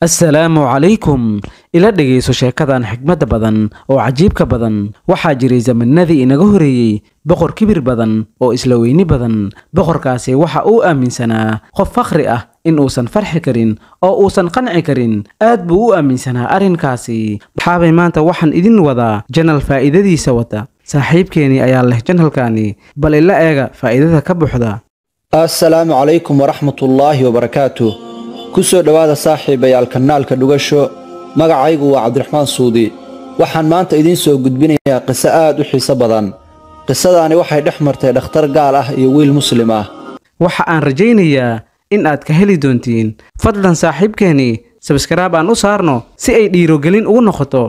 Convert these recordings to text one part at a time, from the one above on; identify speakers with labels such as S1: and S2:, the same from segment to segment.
S1: assalaamu calaykum ila dhegayso sheekadan xigmadda badan oo cajiibka badan waxaa jiray zamanadii inaga horreeyey boqor kibir badan oo islaweyni badan boqorkaasi waxa uu aaminsanaa qof fakhri ah in uusan farxi karin oo uusan qanci karin aad buu u aaminsanaa arrinkaasi maxaabay maanta waxaan idin wadaa janal faa'iidadiisa wada saaxiibkeenii ayaa leh janalkaani bal ila eega faa'iidada ka buuxda assalaamu calaykum waraxmatullaahi wabarakaatu ku soo dhowaada saaxiibayaal kanaalka dhugasho magacaygu waa cabdiraxmaan suudi waxaan maanta idiin soo gudbinayaa qiso aad u xiiso badan qisadaani waxay dhex martay dhakhtar gaal ah iyo wiil muslim ah waxa aan rajaynayaa in aad ka heli doontiin fadlan saaxiibkeeni sabskaraab aan u saarno si ay dhiirogelin ugu noqoto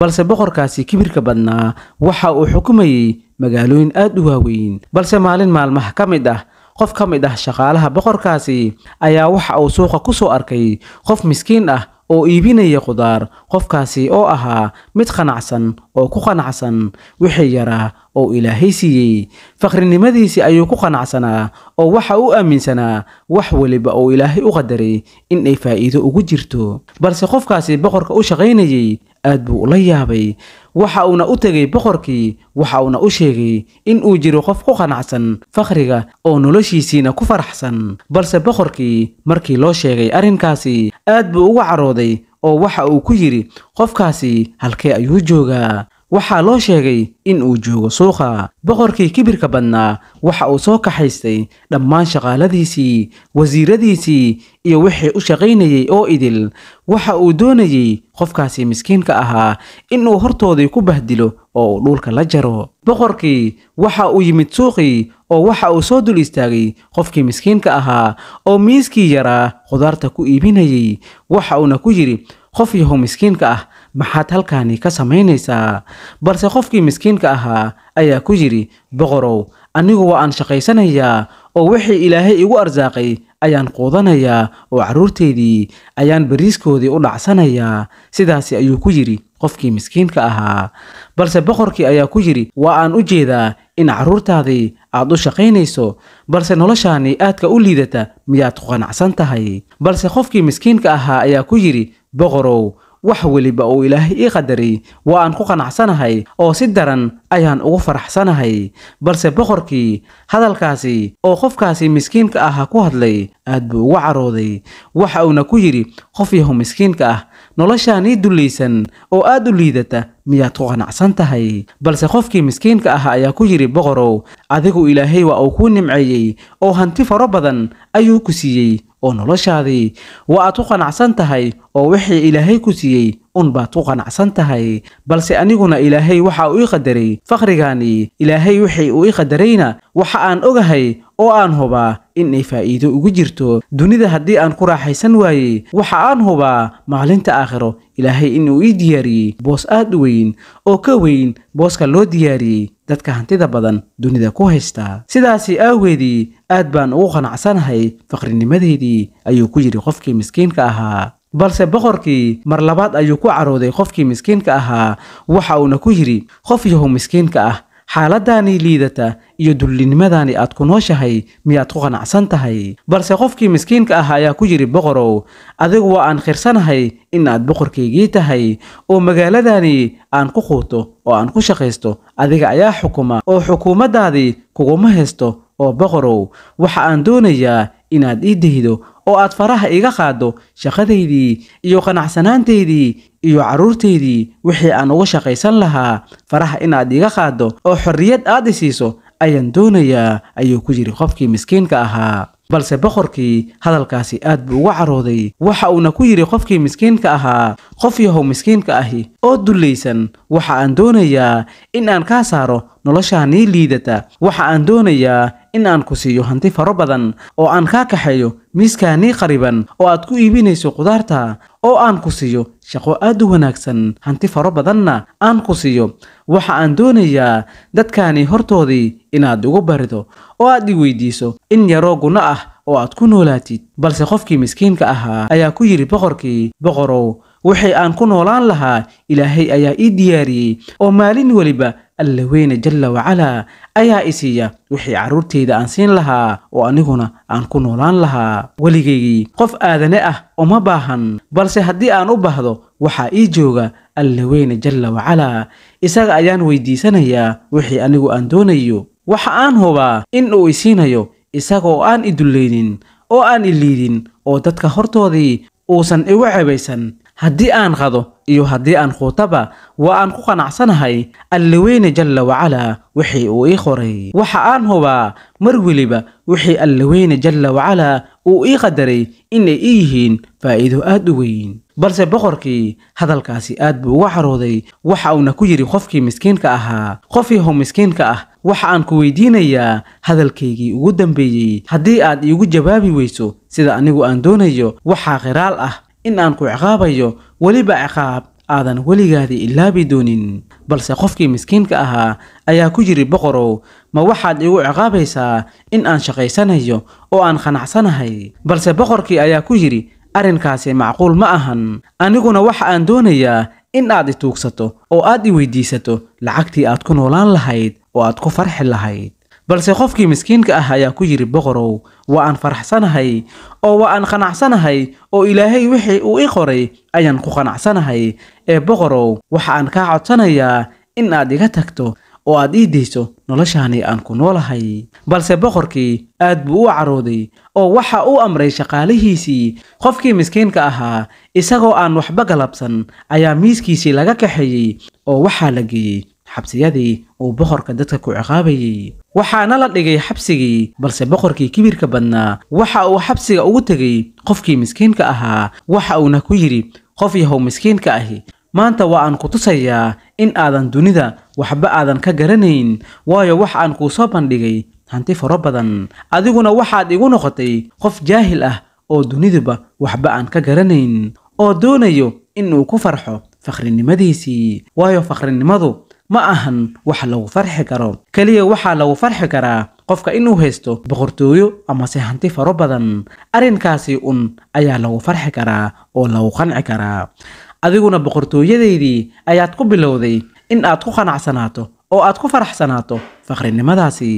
S1: balse boqorkaasi kibirka badnaa waxa uu xukumayey magaalooyin aad u waaweyn balse maalin maalmaha ka mid ah qof ka mid ah shaqaalaha boqorkaasi ayaa waxa uu suuqa ku soo arkay qof miskiin ah oo iibinaya khudaar qofkaasi oo ahaa mid qanacsan oo ku qanacsan wixii yaraa oo ilaahay siiyey faqrinimadiisii ayuu ku qanacsanaa oo waxa u aaminsanaa wax weliba uu ilaahay u qadaray in ay faa'iido ugu jirto balse qofkaasi boqorka u shaqaynayay aad buu ula yaabay waxa uuna u tegay boqorkii waxa uuna u sheegay in uu jiro qof ku qanacsan fakhriga oo noloshiisiina ku faraxsan balse boqorkii markii loo sheegay arrinkaasi aad buu uga carooday oo waxa uu ku yidhi qofkaasi halkee ayuu joogaa waxaa loo sheegay in uu joogo suuqa boqorkii kibirka badnaa waxa uu soo kaxaystay dhammaan shaqaaladiisii wasiiradiisii iyo wixii u shaqaynayay oo idil waxa uu doonayey qofkaasi miskiinka ahaa in uu hortoodii ku bahdilo oo uu dhuulka la jaro boqorkii waxa uu yimid suuqii oo waxa uu soo dul istaagay qofkii miskiinka ahaa oo miiskii yaraa khudaarta ku iibinayey waxa uuna ku yidhi qof yahow miskiinka ah maxaad halkaani ka samaynaysaa balse qofkii miskiinka ahaa ayaa ku yidhi boqorow anigu waa aan shaqaysanayaa oo wixii ilaahay igu arsaaqay ayaan quudanayaa oo carruurteydii ayaan bariiskoodii u dhacsanayaa sidaasi ayuu ku yidhi qofkii miskiinka ahaa balse boqorkii ayaa ku yidhi waa aan u jeedaa in carruurtaadii aad u shaqaynayso balse noloshaani aadka u liidata miyaad ku qanacsan tahay balse qofkii miskiinka ahaa ayaa ku yidhi boqorow wax weliba uu ilaahay ii qadariyey waa aan ku qanacsanahay oo si daran ayaan ugu faraxsanahay balse boqorkii hadalkaasi oo qofkaasi miskiinka ah ku hadlay aad buu ugu carooday waxa uuna ku yidhi qof yahu miskiinka ah noloshaanii dullaysan oo aad u liidata miyaad ku qanacsan tahay balse qofkii miskiinka ah ayaa ku yidhi boqorow adigu ilaahay waa uu kuu nimceeyey oo hanti faro badan ayuu ku siiyey oo noloshaadii waa aad ku qanacsan tahay oo wixii ilaahay ku siiyey un baad ku qanacsan tahay balse aniguna ilaahay waxa uu ii qadaray fakhrigaanii ilaahay wixii uu ii qadarayna waxa aan ogahay oo aan hubaa in ay faa'iido ugu jirto dunida haddii aan ku raaxaysan waayey waxa aan hubaa maalinta aakhiro ilaahay in uu ii diyaariyey boos aad u weyn oo ka weyn booska loo diyaariyey dadka hantida badan dunida ku haysta sidaasi aaweedii aad baan ugu qanacsanahay fakrinimadeedii ayuu ku yidhi qofkii miskiinka ahaa balse boqorkii mar labaad ayuu ku carooday qofkii miskiinka ahaa waxa uuna ku yidhi qof yahow miskiinka ah xaaladdaani liidata iyo dullinimadaani aad ku nooshahay miyaad ku qanacsan tahay balse qofkii miskiinka ah ayaa ku yidhi boqorow adigu waa aan khirsanahay in aad boqorkaygii tahay oo magaaladaani aan ku quuto oo aan ku shaqaysto adiga ayaa xukuma oo xukuumaddaadii kuguma haysto oo boqorow waxa aan doonayaa inaad ii daydo oo aad faraha iga qaaddo shaqadaydii iyo qanacsanaantaydii iyo carruurtaydii wixii aan uga shaqaysan lahaa faraha inaad iga qaaddo oo xorriyad aad i siiso ayaan doonayaa ayuu ku yidhi qofkii miskiinka ahaa balse boqorkii hadalkaasi aad buu uga carooday waxa uuna ku yidhi qofkii miskiinka ahaa qof yahow miskiinka ahi oo dullaysan waxa aan doonayaa in aan kaa saaro noloshaanii liidata waxa aan doonayaa in aan ku siiyo hanti faro badan oo aan kaa kaxeeyo miiskaanii qariban oo aad ku iibinayso qudaarta oo aan ku siiyo shaqo aad u wanaagsan hanti faro badanna aan ku siiyo waxa aan doonayaa dadkani hortoodii inaad ugu barido oo aad i weydiiso in yaroo guna ah oo aad ku noolaatid balse qofkii miskiinka ahaa ayaa ku yidhi boqorkii boqorow wixii aan ku noolaan lahaa ilaahay ayaa ii diyaariyey oo maalin weliba alla weyne jalla wacalaa ayaa i siiya wixii carruurtayda aan siin lahaa oo aniguna aan ku noolaan lahaa weligaygii qof aadane ah uma baahan balse haddii aan u baahdo waxaa ii jooga alla weyne jalla wacalaa isaga ayaan weydiisanayaa wixii anigu aan doonayo waxa aan hubaa in uu i siinayo isagaoo aan i dullaynin oo aan i liidin oo dadka hortoodii uusan igu cebaysan haddii aan qado iyo haddii aan khuutaba waa aan ku qanacsanahay allaweyne jalla wacalaa wixii uu ii qoray waxa aan hubaa mar weliba wixii allaweyne jalla wacalaa uu ii qadaray inay ii yihiin faa'iido aad u weyn balse boqorkii hadalkaasi aad buu uga carooday waxa uuna ku yidhi qofkii miskiinka ahaa qof yahow miskiinka ah waxa aan ku weydiinayaa hadalkaygii ugu dambeeyey haddii aad iigu jawaabi weyso sida anigu aan doonayo waxaa qiraal ah in aan ku ciqaabayo weliba ciqaab aadan weligaada ilaabi doonin balse qofkii miskiinka ahaa ayaa ku yidhi boqorow ma waxaad iigu ciqaabaysaa in aan shaqaysanayo oo aan qanacsanahay balse boqorkii ayaa ku yidhi arrinkaasi macquul ma ahan aniguna waxa aan doonayaa in aad ituugsato oo aad i weydiisato lacagtii aad ku noolaan lahayd oo aad ku farxi lahayd balse qofkii miskiinka ah ayaa ku yidhi boqorow waa aan faraxsanahay oo waa aan qanacsanahay oo ilaahay wixii uu i qoray ayaan ku qanacsanahay ee boqorow waxa aan kaa codsanayaa in aad iga tagto oo aad ii dayso noloshaani aan ku noolahay balse boqorkii aad buu u carooday oo waxa uu amray shaqaalihiisii qofkii miskiinka ahaa isagoo aan waxba galabsan ayaa miiskiisii laga kaxeeyey oo waxaa la geeyey xabsiyadii uu boqorka dadka ku ciqaabayey waxaana la dhigay xabsigii balse boqorkii kibirka badnaa waxa uu xabsiga ugu tegay qofkii miskiinka ahaa waxa uuna ku yidhi qof yahow miskiinka ahi maanta waa aan ku tusayaa in aadan dunida waxba aadan ka garanayn waayo wax aan kuu soo bandhigay hanti faro badan adiguna waxaad igu noqotay qof jaahil ah oo duniduba waxba aan ka garanayn oo doonayo in uu ku farxo fakhrinimadiisii waayo fakhrinimadu ma ahan wax lagu farxi karo keliya waxaa lagu farxi karaa qofka inuu haysto boqortooyo amase hanti faro badan arrinkaasi un ayaa lagu farxi karaa oo lagu qanci karaa adiguna boqortooyadaydii ayaad ku bilowday in aad ku qanacsanaato oo aad ku faraxsanaato fakhrinimadaasi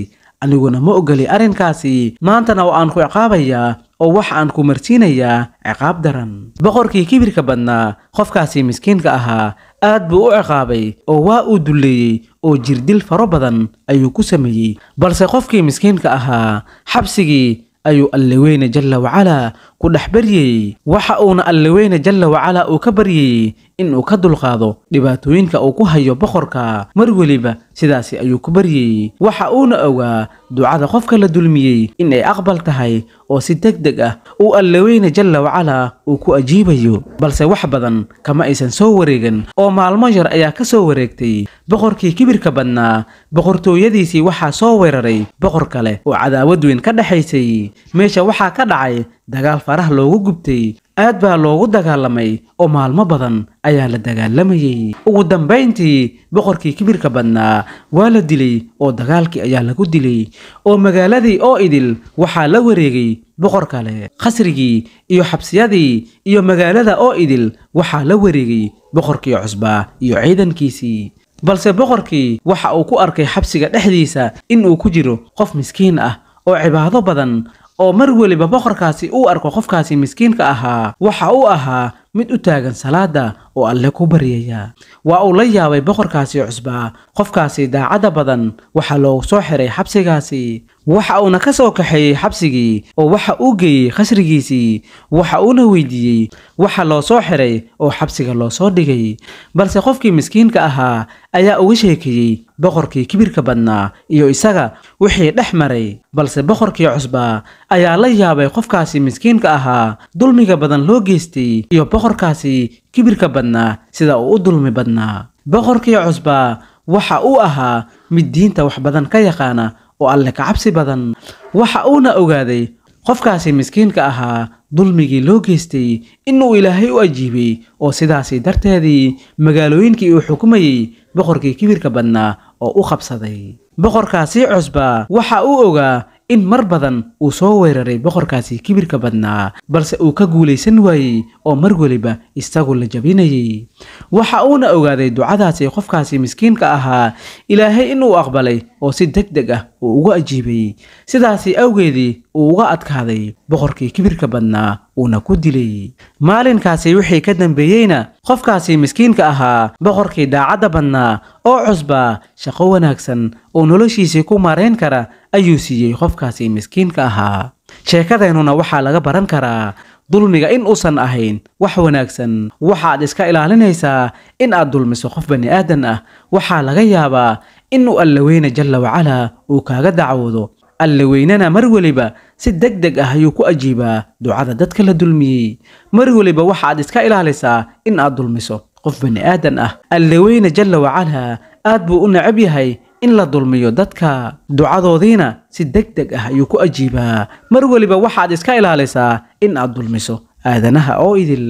S1: aniguna ma ogoli arrinkaasi maantana oo aan ku ciqaabayaa oo wax aan ku marsiinayaa ciqaab daran boqorkii kibirka badnaa qofkaasi miskiinka ahaa aad buu u ciqaabay oo waa uu dulleeyey oo jirdil faro badan ayuu ku sameeyey balse qofkii miskiinka ahaa xabsigii ayuu alleweyne jalla wacalaa ku dhex baryey waxa uuna alleweyne jalla wacalaa uu ka baryayey inuu ka dulqaado dhibaatooyinka uu ku hayo boqorka mar weliba sidaasi ayuu ku baryey waxa uuna ogaa ducada qofka la dulmiyey in ay aqbal tahay oo si deg deg ah uu allaweyne jalla wacalaa uu ku ajiibayo balse wax badan kama aysan soo wareegan oo maalmo yar ayaa ka soo wareegtay boqorkii kibirka badnaa boqortooyadiisii waxaa soo weeraray boqor kale oo cadaawad weyn ka dhexaysay meesha waxaa ka dhacay dagaal farah loogu gubtay aad baa loogu dagaalamay oo maalmo badan ayaa la dagaalamayey ugu dambayntii boqorkii kibirka badnaa waa la dilay oo dagaalkii ayaa lagu dilay oo magaaladii oo idil waxaa la wareegay boqor kale qasrigii iyo xabsiyadii iyo magaalada oo idil waxaa la wareegay boqorkii cusbaa iyo ciidankiisii balse boqorkii waxa uu ku arkay xabsiga dhexdiisa in uu ku jiro qof miskiin ah oo cibaado badan oo mar weliba boqorkaasi uu arko qofkaasi miskiinka ahaa waxa uu ahaa mid u taagan salaada oo alle ku baryaya waa uu la yaabay boqorkaasi cusbaa qofkaasi daacadda badan waxaa loogu soo xiray xabsigaasi waxa uuna ka soo kaxeeyey xabsigii oo waxa uu geeyey khasrigiisii waxa uuna weydiiyey waxa loo soo xiray oo xabsiga loo soo dhigay balse qofkii miskiinka ahaa ayaa uga sheekeeyey boqorkii kibirka badnaa iyo isaga wixii dhex maray balse boqorkii cusbaa ayaa la yaabay qofkaasi miskiinka ahaa dulmiga badan loo geystay iyo boqorkaasi kibirka badnaa sida uu u dulmi badnaa boqorkii cusbaa waxa uu ahaa mid diinta wax badan ka yaqaana oo alle cabsi badan waxa uuna ogaaday qofkaasi miskiinka ahaa dulmigii loo geystay inuu ilaahay u ajiibay oo sidaasi darteedii magaalooyinkii uu xukumayey boqorkii kibirka badnaa oo u qabsaday boqorkaasi cusba waxa uu ogaa in mar badan uu soo weeraray boqorkaasi kibirka badnaa balse uu ka guulaysan waayey oo mar weliba isagu la jabinayay waxa uuna ogaaday ducadaasi qofkaasi miskiinka ahaa ilaahay inuu aqbalay oo si deg deg ah uu uga ajiibay sidaasi awgeedii uu uga adkaaday boqorkii kibirka badnaa uuna ku dilay maalinkaasi wixii ka dambeeyeyna qofkaasi miskiinka ahaa boqorkii daacadda badnaa oo cusbaa shaqo wanaagsan oo noloshiisii ku maarayn kara ayuu siiyey qofkaasi miskiinka ahaa sheekadeennuna waxaa laga baran karaa dulmiga in uusan ahayn wax wanaagsan waxaad iska ilaalinaysaa in aad dulmiso qof bani'aadan ah waxaa laga yaabaa inuu allaweyne jalla wacalaa uu kaaga dacwoodo allaweynena mar weliba si deg deg ah ayuu ku ajiibaa ducada dadka la dulmiyey mar weliba waxaad iska ilaalisaa in aad dulmiso qof bani'aadan ah allaweyne jalla wacalaa aad buu u necab yahay in la dulmiyo dadka ducadoodiina si deg deg ah ayuu ku ajiibaa mar weliba waxaad iska ilaalisaa in aad dulmiso aadanaha oo idil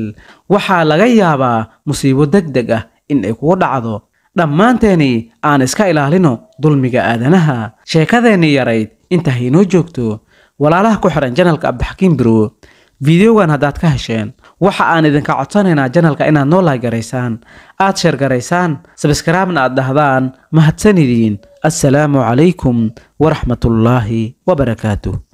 S1: waxaa laga yaabaa musiibo deg deg ah in ay kugu dhacdo dhammaanteeni aan iska ilaalino dulmiga aadanaha sheekadeenni yarayd intahay inoo joogto walaalaha ku xiran janaalka cabdixakiim birow fideogan haddaad ka hesheen waxa aan idinka codsanaynaa janalka inaad noo laay garaysaan aad sheer garaysaan sabskraabna aad dhahdaan mahadsan idiin assalaamu calaykum waraxmatullaahi wabarakaatu